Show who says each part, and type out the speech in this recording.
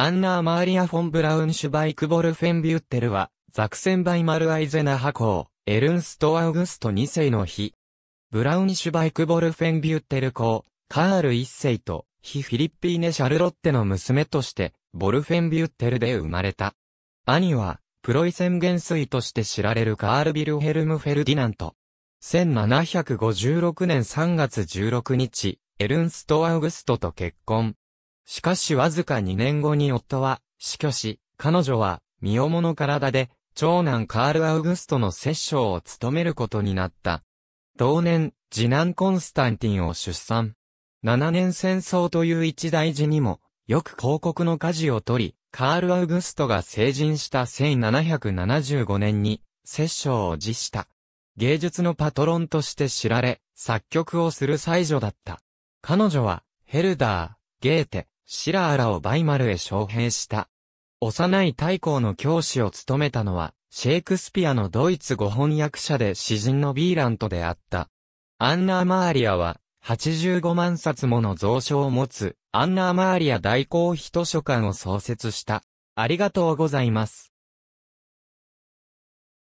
Speaker 1: アンナー・マーリア・フォン・ブラ
Speaker 2: ウンシュバイク・ボルフェン・ビュッテルは、ザクセン・バイ・マル・アイゼナ派校、エルンスト・アウグスト2世の日。ブラウンシュバイク・ボルフェン・ビュッテル校、カール1世と、非フィリッピーネ・シャルロッテの娘として、ボルフェン・ビュッテルで生まれた。兄は、プロイセン元帥として知られるカール・ビルヘルム・フェルディナント。1756年3月16日、エルンスト・アウグストと結婚。しかしわずか2年後に夫は死去し、彼女は身重の体で長男カール・アウグストの摂政を務めることになった。同年、次男コンスタンティンを出産。7年戦争という一大事にも、よく広告の舵を取り、カール・アウグストが成人した1775年に、摂政を辞した。芸術のパトロンとして知られ、作曲をする才女だった。彼女は、ヘルダー、ゲーテ、シラーラをバイマルへ招聘した。幼い太閤の教師を務めたのは、シェイクスピアのドイツ語翻訳者で詩人のビーラントであった。アンナ・アマーリアは、85万冊もの蔵書を持つ、アンナ・アマーリア代行図書館を創設した。ありが
Speaker 1: とうございます。